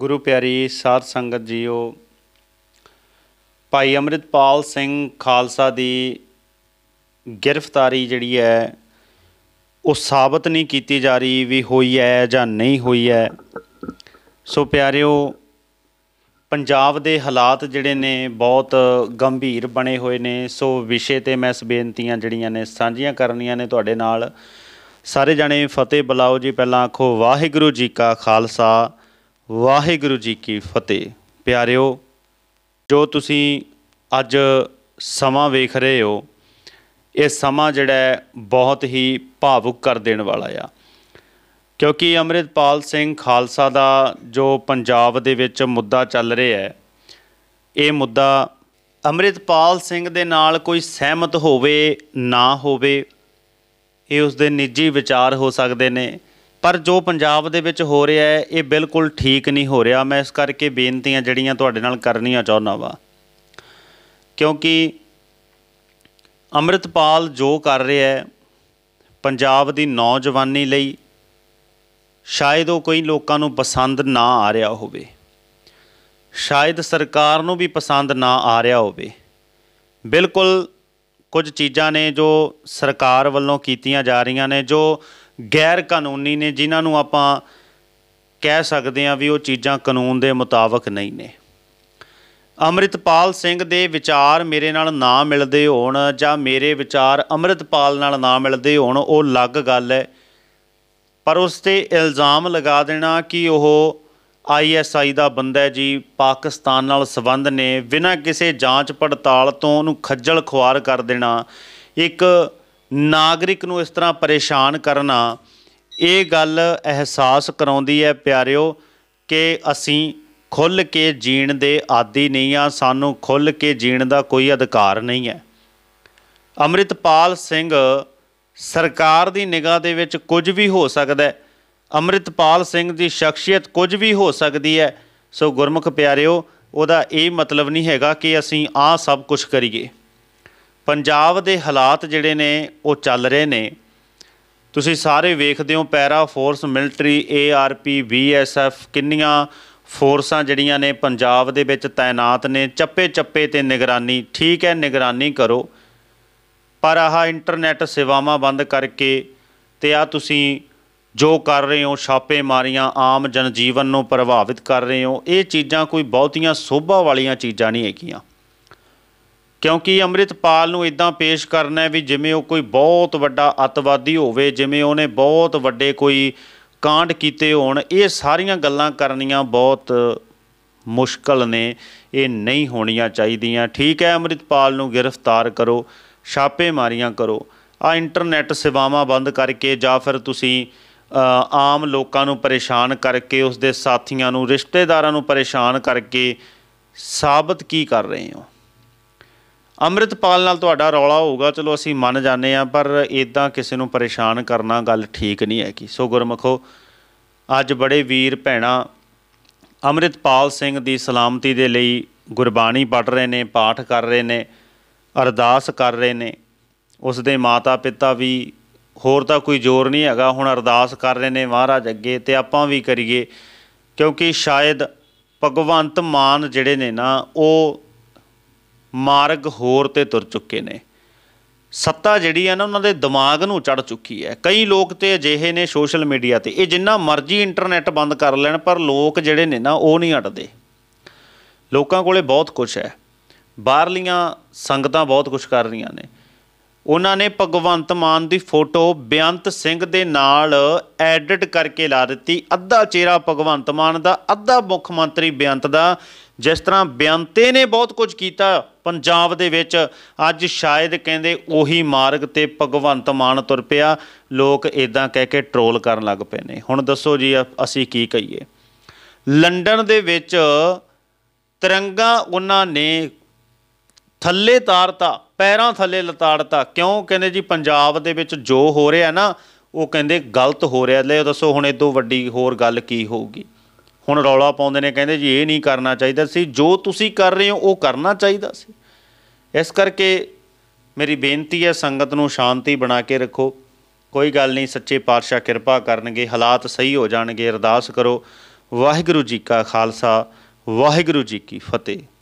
ਗੁਰੂ ਪਿਆਰੀ ਸਾਧ ਸੰਗਤ ਜੀਓ ਭਾਈ ਅਮਰਿਤਪਾਲ ਸਿੰਘ ਖਾਲਸਾ ਦੀ ਗ੍ਰਿਫਤਾਰੀ ਜਿਹੜੀ ਹੈ ਉਹ ਸਾਬਤ ਨਹੀਂ ਕੀਤੀ ਜਾ ਰਹੀ ਵੀ ਹੋਈ ਹੈ ਜਾਂ ਨਹੀਂ ਹੋਈ ਹੈ ਸੋ ਪਿਆਰਿਓ ਪੰਜਾਬ ਦੇ ਹਾਲਾਤ ਜਿਹੜੇ ਨੇ ਬਹੁਤ ਗੰਭੀਰ ਬਣੇ ਹੋਏ ਨੇ ਸੋ ਵਿਸ਼ੇ ਤੇ ਮੈਂ ਬੇਨਤੀਆਂ ਜਿਹੜੀਆਂ ਨੇ ਸਾਂਝੀਆਂ ਕਰਨੀਆਂ ਨੇ ਤੁਹਾਡੇ ਨਾਲ ਸਾਰੇ ਜਣੇ ਫਤਿਹ ਬਲਾਓ ਜੀ ਪਹਿਲਾਂ ਆਖੋ ਵਾਹਿਗੁਰੂ ਜੀ ਕਾ ਖਾਲਸਾ ਵਾਹਿਗੁਰੂ ਜੀ ਕੀ ਫਤਿਹ ਪਿਆਰਿਓ ਜੋ ਤੁਸੀਂ ਅੱਜ ਸਮਾਂ ਵੇਖ ਰਹੇ ਹੋ ਇਹ ਸਮਾਂ ਜਿਹੜਾ ਬਹੁਤ ਹੀ ਭਾਵੁਕ ਕਰ ਦੇਣ ਵਾਲਾ ਆ ਕਿਉਂਕਿ ਅਮਰਿਤਪਾਲ ਸਿੰਘ ਖਾਲਸਾ ਦਾ ਜੋ ਪੰਜਾਬ ਦੇ ਵਿੱਚ ਮੁੱਦਾ ਚੱਲ ਰਿਹਾ ਹੈ ਇਹ ਮੁੱਦਾ ਅਮਰਿਤਪਾਲ ਸਿੰਘ ਦੇ ਨਾਲ ਕੋਈ ਸਹਿਮਤ ਹੋਵੇ ਨਾ ਹੋਵੇ ਇਹ ਉਸ ਦੇ ਨਿੱਜੀ ਵਿਚਾਰ ਹੋ ਸਕਦੇ ਨੇ ਪਰ ਜੋ ਪੰਜਾਬ ਦੇ ਵਿੱਚ ਹੋ ਰਿਹਾ ਹੈ ਇਹ ਬਿਲਕੁਲ ਠੀਕ ਨਹੀਂ ਹੋ ਰਿਹਾ ਮੈਂ ਇਸ ਕਰਕੇ ਬੇਨਤੀਆਂ ਜਿਹੜੀਆਂ ਤੁਹਾਡੇ ਨਾਲ ਕਰਨੀਆਂ ਚਾਹੁੰਦਾ ਵਾਂ ਕਿਉਂਕਿ ਅਮਰਿਤਪਾਲ ਜੋ ਕਰ ਰਿਹਾ ਹੈ ਪੰਜਾਬ ਦੀ ਨੌਜਵਾਨੀ ਲਈ ਸ਼ਾਇਦ ਉਹ ਕੋਈ ਲੋਕਾਂ ਨੂੰ ਪਸੰਦ ਨਾ ਆ ਰਿਹਾ ਹੋਵੇ ਸ਼ਾਇਦ ਸਰਕਾਰ ਨੂੰ ਵੀ ਪਸੰਦ ਨਾ ਆ ਰਿਹਾ ਹੋਵੇ ਬਿਲਕੁਲ ਕੁਝ ਚੀਜ਼ਾਂ ਨੇ ਜੋ ਸਰਕਾਰ ਵੱਲੋਂ ਕੀਤੀਆਂ ਜਾ ਰਹੀਆਂ ਨੇ ਜੋ ਗੈਰ ਕਾਨੂੰਨੀ ਨੇ ਜਿਨ੍ਹਾਂ ਨੂੰ ਆਪਾਂ ਕਹਿ ਸਕਦੇ ਹਾਂ ਵੀ ਉਹ ਚੀਜ਼ਾਂ ਕਾਨੂੰਨ ਦੇ ਮੁਤਾਬਕ ਨਹੀਂ ਨੇ ਅਮਰਿਤਪਾਲ ਸਿੰਘ ਦੇ ਵਿਚਾਰ ਮੇਰੇ ਨਾਲ ਨਾ ਮਿਲਦੇ ਹੋਣ ਜਾਂ ਮੇਰੇ ਵਿਚਾਰ ਅਮਰਿਤਪਾਲ ਨਾਲ ਨਾ ਮਿਲਦੇ ਹੋਣ ਉਹ ਅਲੱਗ ਗੱਲ ਹੈ ਪਰ ਉਸ ਤੇ ਇਲਜ਼ਾਮ ਲਗਾ ਦੇਣਾ ਕਿ ਉਹ ਆਈਐਸਆਈ ਦਾ ਬੰਦਾ ਹੈ ਜੀ ਪਾਕਿਸਤਾਨ ਨਾਲ ਸਬੰਧ ਨੇ ਬਿਨਾਂ ਕਿਸੇ ਜਾਂਚ ਪੜਤਾਲ ਤੋਂ ਉਹਨੂੰ ਖੱਜਲ ਖੁਆਰ ਕਰ ਦੇਣਾ ਇੱਕ ਨਾਗਰਿਕ ਨੂੰ ਇਸ ਤਰ੍ਹਾਂ ਪਰੇਸ਼ਾਨ ਕਰਨਾ ਇਹ ਗੱਲ ਅਹਿਸਾਸ ਕਰਾਉਂਦੀ ਹੈ ਪਿਆਰਿਓ ਕਿ ਅਸੀਂ ਖੁੱਲ ਕੇ ਜੀਣ ਦੇ ਆਦੀ ਨਹੀਂ ਆ ਸਾਨੂੰ ਖੁੱਲ ਕੇ ਜੀਣ ਦਾ ਕੋਈ ਅਧਿਕਾਰ ਨਹੀਂ ਹੈ ਅਮਰਿਤਪਾਲ ਸਿੰਘ ਸਰਕਾਰ ਦੀ ਨਿਗਾਹ ਦੇ ਵਿੱਚ ਕੁਝ ਵੀ ਹੋ ਸਕਦਾ ਹੈ ਅਮਰਿਤਪਾਲ ਸਿੰਘ ਦੀ ਸ਼ਖਸੀਅਤ ਕੁਝ ਵੀ ਹੋ ਸਕਦੀ ਹੈ ਸੋ ਗੁਰਮੁਖ ਪਿਆਰਿਓ ਉਹਦਾ ਇਹ ਮਤਲਬ ਨਹੀਂ ਹੈਗਾ ਕਿ ਅਸੀਂ ਆ ਸਭ ਕੁਝ ਕਰੀਏ ਪੰਜਾਬ ਦੇ ਹਾਲਾਤ ਜਿਹੜੇ ਨੇ ਉਹ ਚੱਲ ਰਹੇ ਨੇ ਤੁਸੀਂ ਸਾਰੇ ਵੇਖਦੇ ਹੋ para force military ARP BSF ਕਿੰਨੀਆਂ ਫੋਰਸਾਂ ਜਿਹੜੀਆਂ ਨੇ ਪੰਜਾਬ ਦੇ ਵਿੱਚ ਤਾਇਨਾਤ ਨੇ ਚੱਪੇ ਚੱਪੇ ਤੇ ਨਿਗਰਾਨੀ ਠੀਕ ਹੈ ਨਿਗਰਾਨੀ ਕਰੋ ਪਰ ਆਹ ਇੰਟਰਨੈਟ ਸੇਵਾਵਾਂ ਬੰਦ ਕਰਕੇ ਤੇ ਆ ਤੁਸੀਂ ਜੋ ਕਰ ਰਹੇ ਹੋ ਛਾਪੇ ਮਾਰੀਆਂ ਆਮ ਜਨਜੀਵਨ ਨੂੰ ਪ੍ਰਭਾਵਿਤ ਕਰ ਰਹੇ ਹੋ ਇਹ ਚੀਜ਼ਾਂ ਕੋਈ ਬਹੁਤੀਆਂ ਸੋਭਾ ਵਾਲੀਆਂ ਚੀਜ਼ਾਂ ਨਹੀਂ ਹੈਗੀਆਂ ਕਿਉਂਕਿ ਅੰਮ੍ਰਿਤਪਾਲ ਨੂੰ ਇਦਾਂ ਪੇਸ਼ ਕਰਨਾ ਹੈ ਵੀ ਜਿਵੇਂ ਉਹ ਕੋਈ ਬਹੁਤ ਵੱਡਾ ਅਤਵਾਦੀ ਹੋਵੇ ਜਿਵੇਂ ਉਹਨੇ ਬਹੁਤ ਵੱਡੇ ਕੋਈ ਕਾਂਡ ਕੀਤੇ ਹੋਣ ਇਹ ਸਾਰੀਆਂ ਗੱਲਾਂ ਕਰਨੀਆਂ ਬਹੁਤ ਮੁਸ਼ਕਲ ਨੇ ਇਹ ਨਹੀਂ ਹੋਣੀਆਂ ਚਾਹੀਦੀਆਂ ਠੀਕ ਹੈ ਅੰਮ੍ਰਿਤਪਾਲ ਨੂੰ ਗ੍ਰਿਫਤਾਰ ਕਰੋ ਛਾਪੇ ਮਾਰੀਆਂ ਕਰੋ ਆ ਇੰਟਰਨੈਟ ਸੇਵਾਵਾਂ ਬੰਦ ਕਰਕੇ ਜਾਂ ਫਿਰ ਤੁਸੀਂ ਆਮ ਲੋਕਾਂ ਨੂੰ ਪਰੇਸ਼ਾਨ ਕਰਕੇ ਉਸ ਦੇ ਸਾਥੀਆਂ ਨੂੰ ਰਿਸ਼ਤੇਦਾਰਾਂ ਨੂੰ ਪਰੇਸ਼ਾਨ ਕਰਕੇ ਸਾਬਤ ਕੀ ਕਰ ਰਹੇ ਹੋ ਅੰਮ੍ਰਿਤਪਾਲ ਨਾਲ ਤੁਹਾਡਾ ਰੌਲਾ ਹੋਊਗਾ ਚਲੋ ਅਸੀਂ ਮੰਨ ਜਾਂਦੇ ਆ ਪਰ ਇਦਾਂ ਕਿਸੇ ਨੂੰ ਪਰੇਸ਼ਾਨ ਕਰਨਾ ਗੱਲ ਠੀਕ ਨਹੀਂ ਹੈ ਕਿ ਸੋ ਗੁਰਮਖੋ ਅੱਜ ਬੜੇ ਵੀਰ ਭੈਣਾ ਅੰਮ੍ਰਿਤਪਾਲ ਸਿੰਘ ਦੀ ਸਲਾਮਤੀ ਦੇ ਲਈ ਗੁਰਬਾਣੀ ਪੜ ਰਹੇ ਨੇ ਪਾਠ ਕਰ ਰਹੇ ਨੇ ਅਰਦਾਸ ਕਰ ਰਹੇ ਨੇ ਉਸ ਦੇ ਮਾਤਾ ਪਿਤਾ ਵੀ ਹੋਰ ਤਾਂ ਕੋਈ ਜ਼ੋਰ ਨਹੀਂ ਹੈਗਾ ਹੁਣ ਅਰਦਾਸ ਕਰ ਰਹੇ ਨੇ ਮਹਾਰਾਜ ਅੱਗੇ ਤੇ ਆਪਾਂ ਵੀ ਕਰੀਏ ਕਿਉਂਕਿ ਸ਼ਾਇਦ ਭਗਵੰਤ ਮਾਨ ਜਿਹੜੇ ਨੇ ਨਾ ਉਹ ਮਾਰਗ ਹੋਰ ਤੇ ਤੁਰ ਚੁੱਕੇ ਨੇ ਸੱਤਾ ਜਿਹੜੀ ਹੈ ਨਾ ਉਹਨਾਂ ਦੇ ਦਿਮਾਗ ਨੂੰ ਚੜ ਚੁੱਕੀ ਹੈ ਕਈ ਲੋਕ ਤੇ ਅਜਿਹੇ ਨੇ ਸੋਸ਼ਲ ਮੀਡੀਆ ਤੇ ਇਹ ਜਿੰਨਾ ਮਰਜ਼ੀ ਇੰਟਰਨੈਟ ਬੰਦ ਕਰ ਲੈਣ ਪਰ ਲੋਕ ਜਿਹੜੇ ਨੇ ਨਾ ਉਹ ਨਹੀਂ ਹਟਦੇ ਲੋਕਾਂ ਕੋਲੇ ਬਹੁਤ ਕੁਝ ਹੈ ਬਾਹਰਲੀਆਂ ਸੰਗਤਾਂ ਬਹੁਤ ਕੁਝ ਕਰ ਰਹੀਆਂ ਨੇ ਉਹਨਾਂ ਨੇ ਭਗਵੰਤ ਮਾਨ ਦੀ ਫੋਟੋ ਬਿਆੰਤ ਸਿੰਘ ਦੇ ਨਾਲ ਐਡਿਟ ਕਰਕੇ ਲਾ ਦਿੱਤੀ ਅੱਧਾ ਚਿਹਰਾ ਭਗਵੰਤ ਮਾਨ ਦਾ ਅੱਧਾ ਮੁੱਖ ਮੰਤਰੀ ਬਿਆੰਤ ਦਾ ਜਿਸ ਤਰ੍ਹਾਂ ਬਿਆੰਤੇ ਨੇ ਬਹੁਤ ਕੁਝ ਕੀਤਾ ਪੰਜਾਬ ਦੇ ਵਿੱਚ ਅੱਜ ਸ਼ਾਇਦ ਕਹਿੰਦੇ ਉਹੀ ਮਾਰਗ ਤੇ ਭਗਵੰਤ ਮਾਨ ਤੁਰ ਪਿਆ ਲੋਕ ਇਦਾਂ ਕਹਿ ਕੇ ਟਰੋਲ ਕਰਨ ਲੱਗ ਪਏ ਨੇ ਹੁਣ ਦੱਸੋ ਜੀ ਅਸੀਂ ਕੀ ਕਹੀਏ ਲੰਡਨ ਦੇ ਵਿੱਚ ਤਿਰੰਗਾ ਉਹਨਾਂ ਨੇ ਥੱਲੇ ਤਾਰਤਾ ਪੈਰਾਂ ਥੱਲੇ ਲਤਾੜਤਾ ਕਿਉਂ ਕਹਿੰਦੇ ਜੀ ਪੰਜਾਬ ਦੇ ਵਿੱਚ ਜੋ ਹੋ ਰਿਹਾ ਨਾ ਉਹ ਕਹਿੰਦੇ ਗਲਤ ਹੋ ਰਿਹਾ ਲੈ ਦੱਸੋ ਹੁਣ ਇਹ ਤੋਂ ਵੱਡੀ ਹੋਰ ਗੱਲ ਕੀ ਹੋਊਗੀ ਹੁਣ ਰੌਲਾ ਪਾਉਂਦੇ ਨੇ ਕਹਿੰਦੇ ਜੀ ਇਹ ਨਹੀਂ ਕਰਨਾ ਚਾਹੀਦਾ ਸੀ ਜੋ ਤੁਸੀਂ ਕਰ ਰਹੇ ਹੋ ਉਹ ਕਰਨਾ ਚਾਹੀਦਾ ਸੀ ਇਸ ਕਰਕੇ ਮੇਰੀ ਬੇਨਤੀ ਹੈ ਸੰਗਤ ਨੂੰ ਸ਼ਾਂਤੀ ਬਣਾ ਕੇ ਰੱਖੋ ਕੋਈ ਗੱਲ ਨਹੀਂ ਸੱਚੇ ਪਾਤਸ਼ਾਹ ਕਿਰਪਾ ਕਰਨਗੇ ਹਾਲਾਤ ਸਹੀ ਹੋ ਜਾਣਗੇ ਅਰਦਾਸ ਕਰੋ ਵਾਹਿਗੁਰੂ ਜੀ ਕਾ ਖਾਲਸਾ ਵਾਹਿਗੁਰੂ ਜੀ ਕੀ ਫਤਿਹ